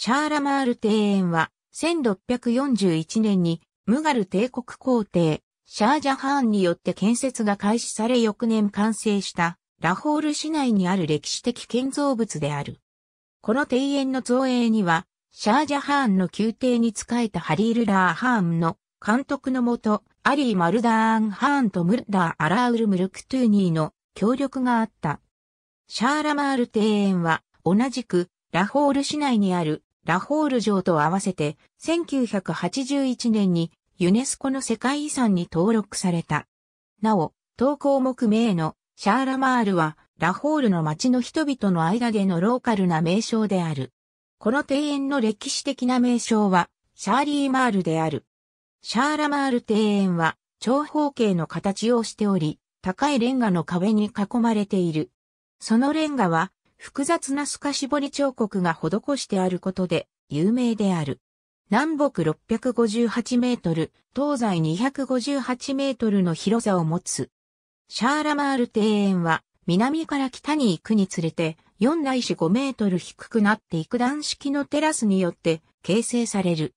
シャーラマール庭園は、1641年に、ムガル帝国皇帝、シャージャハーンによって建設が開始され翌年完成したラホール市内にある歴史的建造物である。この庭園の造営には、シャージャハーンの宮廷に仕えたハリール・ラーハーンの監督のもと、アリー・マルダーン・ハーンとムルダー・アラウル・ムルクトゥーニーの協力があった。シャーラマール庭園は、同じくラホール市内にあるラホール城と合わせて1981年にユネスコの世界遺産に登録された。なお、投稿目名のシャーラマールはラホールの街の人々の間でのローカルな名称である。この庭園の歴史的な名称はシャーリーマールである。シャーラマール庭園は長方形の形をしており、高いレンガの壁に囲まれている。そのレンガは複雑な透かし彫り彫刻が施してあることで有名である。南北658メートル、東西258メートルの広さを持つ。シャーラマール庭園は南から北に行くにつれて4内市5メートル低くなっていく段式のテラスによって形成される。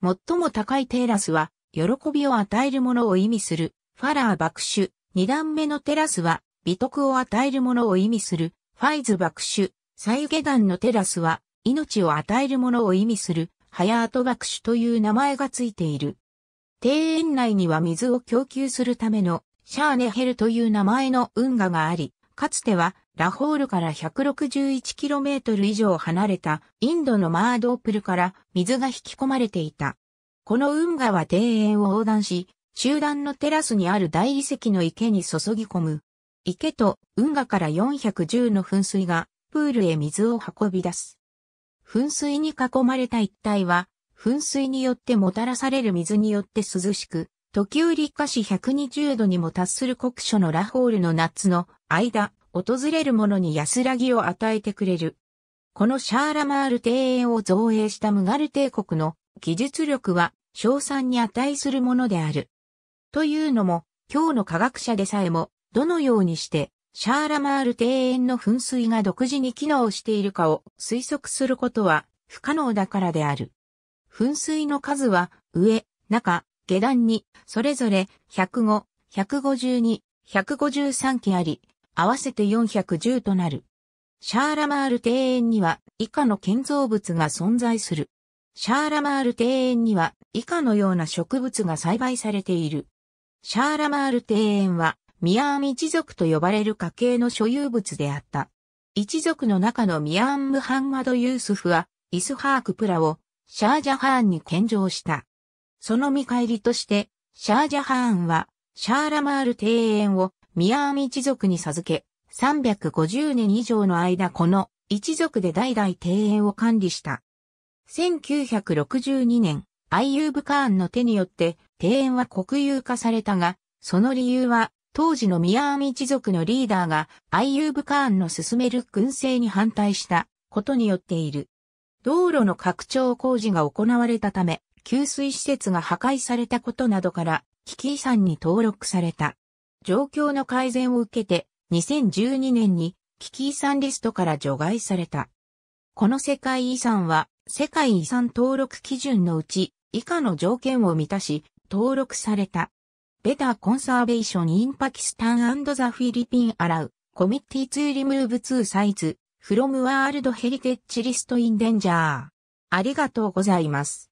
最も高いテラスは喜びを与えるものを意味するファラー爆種。二段目のテラスは美徳を与えるものを意味するファイズ爆種、最下段のテラスは、命を与えるものを意味する、ハヤート爆種という名前がついている。庭園内には水を供給するための、シャーネヘルという名前の運河があり、かつては、ラホールから 161km 以上離れたインドのマードープルから水が引き込まれていた。この運河は庭園を横断し、集団のテラスにある大理石の池に注ぎ込む池と運河から410の噴水がプールへ水を運び出す。噴水に囲まれた一帯は、噴水によってもたらされる水によって涼しく、時折華し120度にも達する国書のラホールの夏の間、訪れる者に安らぎを与えてくれる。このシャーラマール庭園を造営したムガル帝国の技術力は、賞賛に値するものである。というのも、今日の科学者でさえも、どのようにして、シャーラマール庭園の噴水が独自に機能しているかを推測することは不可能だからである。噴水の数は上、中、下段にそれぞれ105、152、153基あり、合わせて410となる。シャーラマール庭園には以下の建造物が存在する。シャーラマール庭園には以下のような植物が栽培されている。シャーラマール庭園はミアーン一族と呼ばれる家系の所有物であった。一族の中のミアーン・ムハンマド・ユースフは、イスハーク・プラを、シャージャハーンに献上した。その見返りとして、シャージャハーンは、シャーラマール庭園をミアーミ一族に授け、350年以上の間この一族で代々庭園を管理した。1962年、アイユーブ・カーンの手によって庭園は国有化されたが、その理由は当時のミヤーミ一族のリーダーがアイユーブ・カーンの進める軍政に反対したことによっている。道路の拡張工事が行われたため、給水施設が破壊されたことなどから、危機遺産に登録された。状況の改善を受けて、2012年に危機遺産リストから除外された。この世界遺産は、世界遺産登録基準のうち、以下の条件を満たし、登録された。ベターコンサーベーションインパキスタンザフィリピンアラウコミッティツーリムーブツーサイズフロムワールドヘリテッチリストインデンジャーありがとうございます。